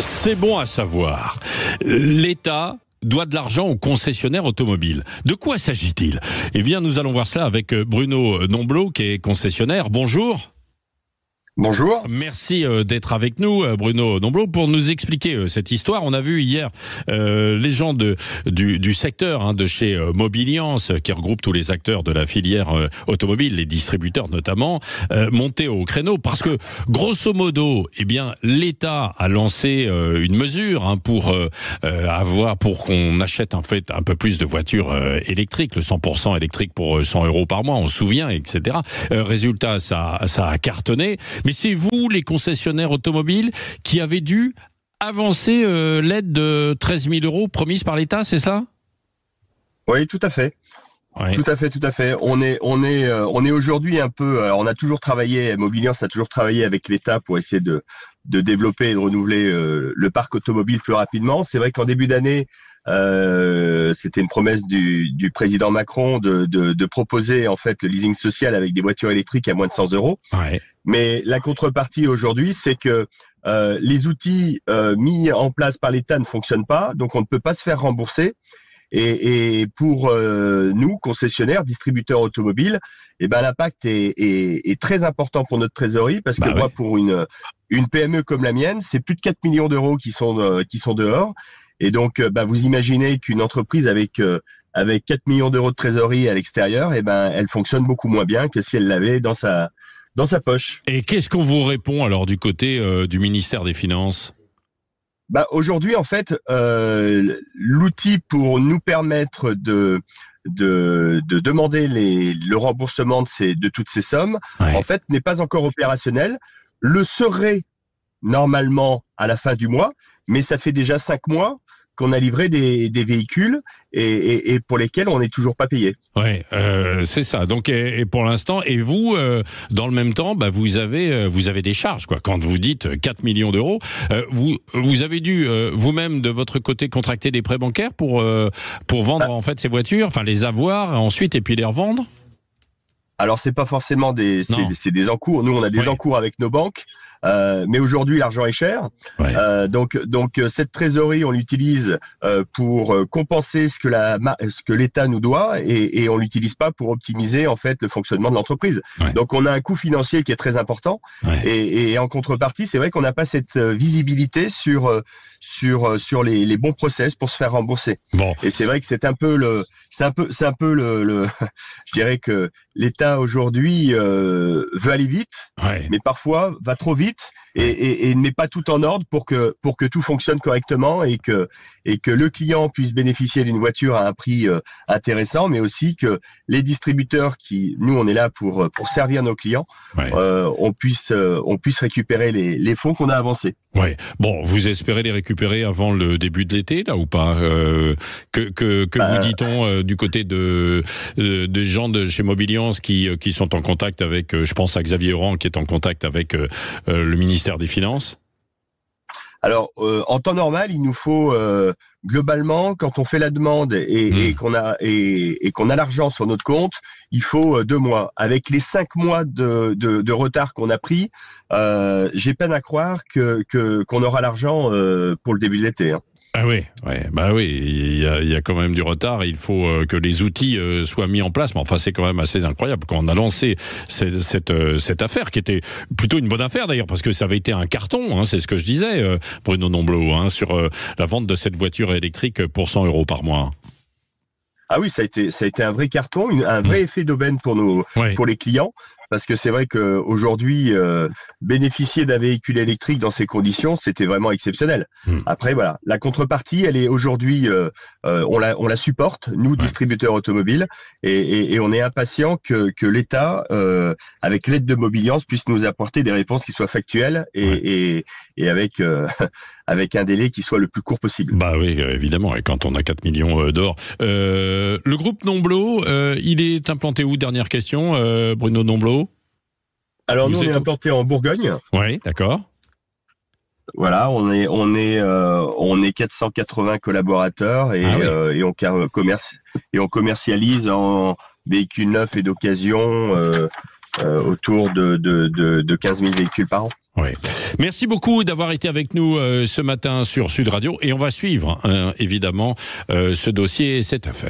C'est bon à savoir. L'État doit de l'argent aux concessionnaires automobiles. De quoi s'agit-il Eh bien, nous allons voir cela avec euh, Bruno Nomblot, qui est concessionnaire. Bonjour. Bonjour. Merci euh, d'être avec nous, euh, Bruno Domblo, pour nous expliquer euh, cette histoire. On a vu hier les gens de, du, du secteur, hein, de chez Mobiliance, qui regroupe tous les acteurs de la filière automobile, les distributeurs notamment, monter au créneau parce que, grosso modo, eh bien, l'État a lancé une mesure hein, pour avoir, pour qu'on achète en fait un peu plus de voitures électriques, le 100% électrique pour 100 euros par mois, on se souvient, etc. résultat, ça, ça a cartonné. Mais c'est vous, les concessionnaires automobiles, qui avez dû avancer euh, l'aide de 13 000 euros promise par l'État, c'est ça Oui, tout à fait. Tout à fait, tout à fait. On est, on est, euh, on est aujourd'hui un peu. Euh, on a toujours travaillé, Mobiliance a toujours travaillé avec l'État pour essayer de, de développer et de renouveler le parc automobile plus rapidement. C'est vrai qu'en début d'année, euh, c'était une promesse du, président Macron de, proposer en fait le leasing social avec des voitures électriques à moins de 100 euros. Mais la contrepartie aujourd'hui, c'est que euh, les outils euh, mis en place par l'État ne fonctionnent pas, donc on ne peut pas se faire rembourser. Et, pour nous, concessionnaires, distributeurs automobiles, eh ben l'impact est, est, très important pour notre trésorerie parce que bah pour une une PME comme la mienne, c'est plus de 4 millions d'euros qui sont qui sont dehors. Et donc, euh, bah, vous imaginez qu'une entreprise avec euh, avec 4 millions d'euros de trésorerie à l'extérieur, et eh ben, elle fonctionne beaucoup moins bien que si elle l'avait dans sa, dans sa poche. Et qu'est-ce qu'on vous répond alors du côté euh, du ministère des Finances bah, Aujourd'hui, en fait, l'outil pour nous permettre de, de, de demander le remboursement de, ces, de toutes ces sommes, en fait, n'est pas encore opérationnel. Le serait normalement à la fin du mois, mais ça fait déjà cinq mois qu'on a livré des, véhicules et, pour lesquels on n'est toujours pas payé. Oui, euh, c'est ça. Donc et, pour l'instant, et vous, euh, dans le même temps, bah, vous avez euh, vous avez des charges quoi. Quand vous dites 4 millions d'euros, vous vous avez dû vous-même de votre côté contracter des prêts bancaires pour pour vendre ah. en fait ces voitures, enfin les avoir ensuite et puis les revendre. Alors c'est pas forcément des c'est, des encours. Nous on a des encours avec nos banques euh, mais aujourd'hui, l'argent est cher. Euh, donc, donc euh, cette trésorerie, on l'utilise pour compenser ce que la, ce que l'État nous doit, et, et on l'utilise pas pour optimiser en fait le fonctionnement de l'entreprise. Donc, on a un coût financier qui est très important. Et, en contrepartie, c'est vrai qu'on n'a pas cette visibilité sur sur sur les, bons process pour se faire rembourser. Et c'est vrai que c'est un peu le, c'est un peu, c'est un peu le, le, je dirais que l'État aujourd'hui veut aller vite, mais parfois va trop vite et, et, met pas tout en ordre pour que, pour que tout fonctionne correctement et que, et que le client puisse bénéficier d'une voiture à un prix euh, intéressant, mais aussi que les distributeurs qui, nous, on est là pour, pour servir nos clients, euh, on, puisse, euh, on puisse récupérer les, les fonds qu'on a avancés. Ouais. Bon, vous espérez les récupérer avant le début de l'été, là ou pas Que, que, que vous dit-on du côté de, de, gens de chez Mobiliance qui, qui sont en contact avec, je pense à Xavier Oran qui est en contact avec euh, le ministère des Finances alors, euh, en temps normal, il nous faut euh, globalement, quand on fait la demande et, hmm. qu'on a et, a l'argent sur notre compte, il faut deux mois. Avec les cinq mois de, retard qu'on a pris, j'ai peine à croire que qu'on aura l'argent pour le début de l'été. Hein. Ah oui, ouais, bah oui, il y, a, quand même du retard. Il faut euh, que les outils euh, soient mis en place. Mais enfin, c'est quand même assez incroyable quand on a lancé cette, euh, cette, affaire, qui était plutôt une bonne affaire d'ailleurs, parce que ça avait été un carton. Hein, c'est ce que je disais, Bruno Nombleau, hein, sur la vente de cette voiture électrique pour 100 euros par mois. Ah oui, ça a été, ça a été un vrai carton, un vrai effet d'aubaine pour, nous, pour les clients parce que c'est vrai qu'aujourd'hui, euh, bénéficier d'un véhicule électrique dans ces conditions, c'était vraiment exceptionnel. Hmm. Après, voilà, la contrepartie, elle est aujourd'hui, euh, euh, on, la, on la supporte, nous, distributeurs automobiles, et, on est impatient que, l'État, avec l'aide de Mobiliance, puisse nous apporter des réponses qui soient factuelles et, avec... avec un délai qui soit le plus court possible. Bah oui, évidemment, et quand on a 4 millions d'or. le groupe Nomblo, il est implanté où Dernière question, Bruno Nomblo alors nous, on est implanté en Bourgogne. Oui, d'accord. Voilà, on est on est euh, on est 480 collaborateurs et, ah euh, on euh, commerce et on commercialise en véhicules neufs et d'occasion. autour de, de, de, 15 000 véhicules par an. Oui. Merci beaucoup d'avoir été avec nous ce matin sur Sud Radio et on va suivre hein, évidemment ce dossier et cette affaire.